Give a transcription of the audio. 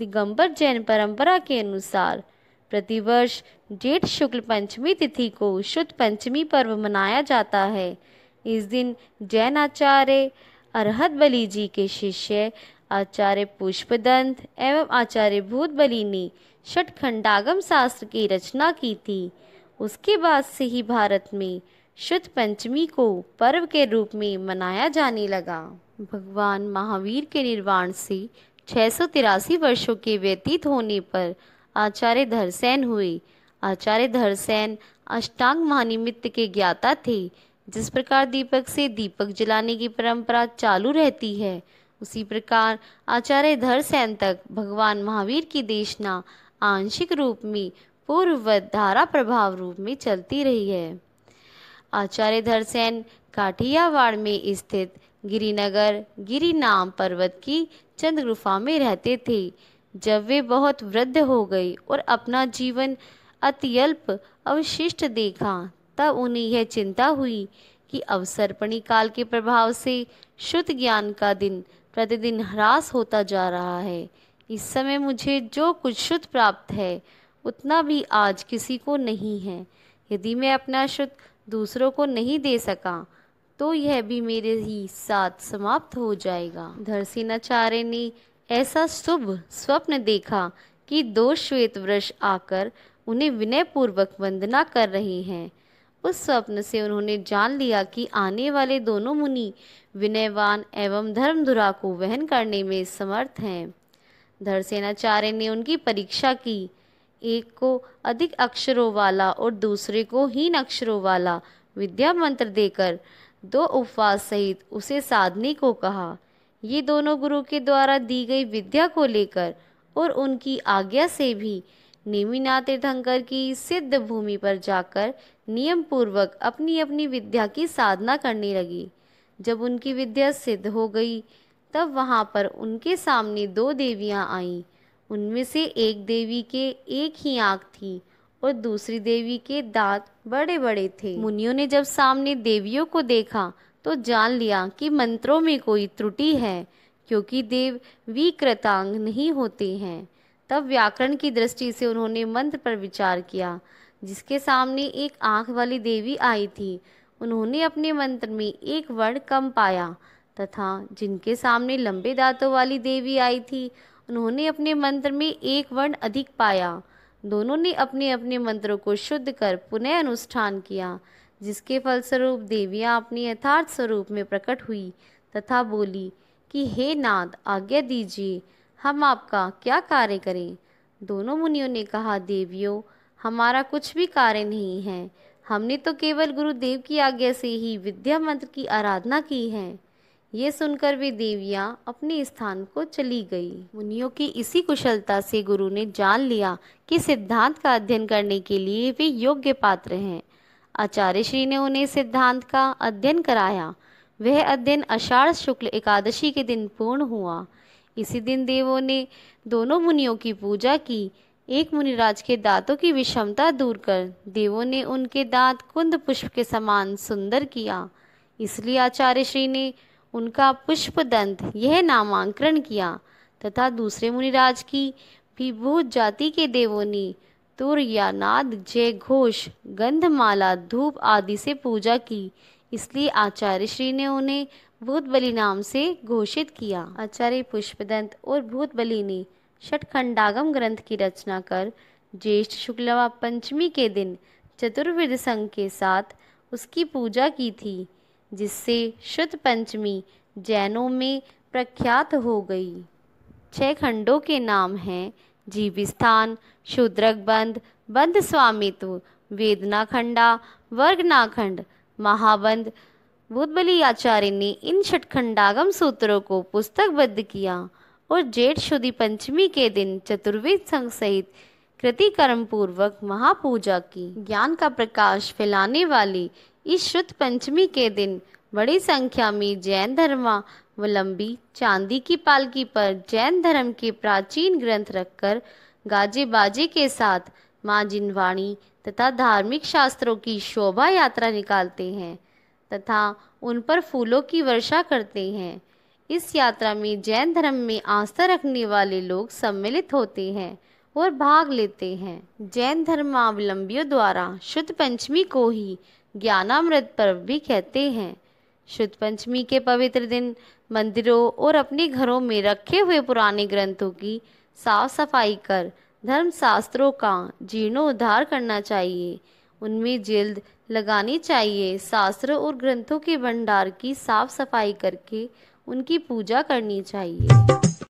दिगंबर जैन परंपरा के अनुसार प्रतिवर्ष जेठ शुक्ल पंचमी तिथि को शुद्ध पंचमी पर्व मनाया जाता है इस दिन जैन आचार्य अरहत बली जी के शिष्य आचार्य पुष्पदंत एवं आचार्य भूत बली ने षटखंडागम शास्त्र की रचना की थी उसके बाद से ही भारत में शुद्ध पंचमी को पर्व के रूप में मनाया जाने लगा भगवान महावीर के निर्वाण से छः वर्षों के व्यतीत होने पर आचार्य धरसेन हुए आचार्य धरसेन अष्टांग महानिमित्त के ज्ञाता थे जिस प्रकार दीपक से दीपक जलाने की परंपरा चालू रहती है उसी प्रकार आचार्य धरसेन तक भगवान महावीर की देशना आंशिक रूप में पूर्व धारा प्रभाव रूप में चलती रही है आचार्य धरसेन काठियावाड़ में स्थित गिरिनगर गिरी नाम पर्वत की चंद गुफा में रहते थे जब वे बहुत वृद्ध हो गए और अपना जीवन अत्यल्प अवशिष्ट देखा तब उन्हें यह चिंता हुई कि अवसर्पणी काल के प्रभाव से शुद्ध ज्ञान का दिन प्रतिदिन ह्रास होता जा रहा है इस समय मुझे जो कुछ शुद्ध प्राप्त है उतना भी आज किसी को नहीं है यदि मैं अपना शुद्ध दूसरों को नहीं दे सका तो यह भी मेरे ही साथ समाप्त हो जाएगा धरसीनाचार्य ने ऐसा शुभ स्वप्न देखा कि दो श्वेत वृक्ष आकर उन्हें विनयपूर्वक वंदना कर रहे हैं उस स्वप्न से उन्होंने जान लिया कि आने वाले दोनों मुनि विनयवान एवं धर्मधुरा को वहन करने में समर्थ हैं धरसेनाचार्य ने उनकी परीक्षा की एक को अधिक अक्षरों वाला और दूसरे को हीन अक्षरों वाला विद्या मंत्र देकर दो उपवास सहित उसे साधने को कहा ये दोनों गुरु के द्वारा दी गई विद्या को लेकर और उनकी आज्ञा से भी नेमिना तीर्थंकर की सिद्ध भूमि पर जाकर नियम पूर्वक अपनी अपनी विद्या की साधना करने लगी जब उनकी विद्या सिद्ध हो गई तब वहाँ पर उनके सामने दो देवियाँ आईं उनमें से एक देवी के एक ही आँख थी और दूसरी देवी के दांत बड़े बड़े थे मुनियों ने जब सामने देवियों को देखा तो जान लिया कि मंत्रों में कोई त्रुटि है क्योंकि देव विकृतांग नहीं होते हैं तब व्याकरण की दृष्टि से उन्होंने मंत्र पर विचार किया जिसके सामने एक आंख वाली देवी आई थी उन्होंने अपने मंत्र में एक वर्ण कम पाया तथा जिनके सामने लंबे दांतों वाली देवी आई थी उन्होंने अपने मंत्र में एक वर्ण अधिक पाया दोनों ने अपने अपने मंत्रों को शुद्ध कर पुनः अनुष्ठान किया जिसके फलस्वरूप देवियाँ अपने यथार्थ स्वरूप में प्रकट हुई तथा बोली कि हे नाद आज्ञा दीजिए हम आपका क्या कार्य करें दोनों मुनियों ने कहा देवियों हमारा कुछ भी कार्य नहीं है हमने तो केवल गुरुदेव की आज्ञा से ही विद्या मंत्र की आराधना की है ये सुनकर भी देवियाँ अपने स्थान को चली गई मुनियों की इसी कुशलता से गुरु ने जान लिया कि सिद्धांत का अध्ययन करने के लिए वे योग्य पात्र हैं आचार्य श्री ने उन्हें सिद्धांत का अध्ययन कराया वह अध्ययन अषाढ़ शुक्ल एकादशी के दिन पूर्ण हुआ इसी दिन देवों ने दोनों मुनियों की पूजा की एक मुनिराज के दांतों की विषमता दूर कर देवों ने उनके दांत कुंद पुष्प के समान सुंदर किया इसलिए आचार्य श्री ने उनका पुष्पदंत यह नामांकन किया तथा दूसरे मुनिराज की विभूत जाति के देवों ने तुर या नाद जय घोष गंधमाला धूप आदि से पूजा की इसलिए आचार्य श्री ने उन्हें भूत बलि नाम से घोषित किया आचार्य पुष्पदंत और भूत बलि ने षटखंडागम ग्रंथ की रचना कर ज्येष्ठ शुक्लवा पंचमी के दिन चतुर्विद संघ के साथ उसकी पूजा की थी जिससे शुद्ध पंचमी जैनों में प्रख्यात हो गई छह खंडों के नाम हैं जीविस्थान शूद्रक बंध बंध स्वामित्व वर्गना वर्गनाखंड महाबंध बुद्धबली आचार्य ने इन षटखंडागम सूत्रों को पुस्तकबद्ध किया और जेठ शुद्धि पंचमी के दिन चतुर्वेद संघ सहित कृतिकर्म पूर्वक महापूजा की ज्ञान का प्रकाश फैलाने वाली इस शुद्ध पंचमी के दिन बड़ी संख्या में जैन धर्मावलंबी चांदी की पालकी पर जैन धर्म के प्राचीन ग्रंथ रखकर गाजे बाजे के साथ माँ जिनवाणी तथा धार्मिक शास्त्रों की शोभा यात्रा निकालते हैं तथा उन पर फूलों की वर्षा करते हैं इस यात्रा में जैन धर्म में आस्था रखने वाले लोग सम्मिलित होते हैं और भाग लेते हैं जैन धर्मावलंबियों द्वारा शुद्ध पंचमी को ही ज्ञानामृत पर्व भी कहते हैं शुद्ध पंचमी के पवित्र दिन मंदिरों और अपने घरों में रखे हुए पुराने ग्रंथों की साफ सफाई कर धर्म शास्त्रों का जीर्णोद्धार करना चाहिए उनमें जिल्द लगानी चाहिए शास्त्र और ग्रंथों के भंडार की साफ सफाई करके उनकी पूजा करनी चाहिए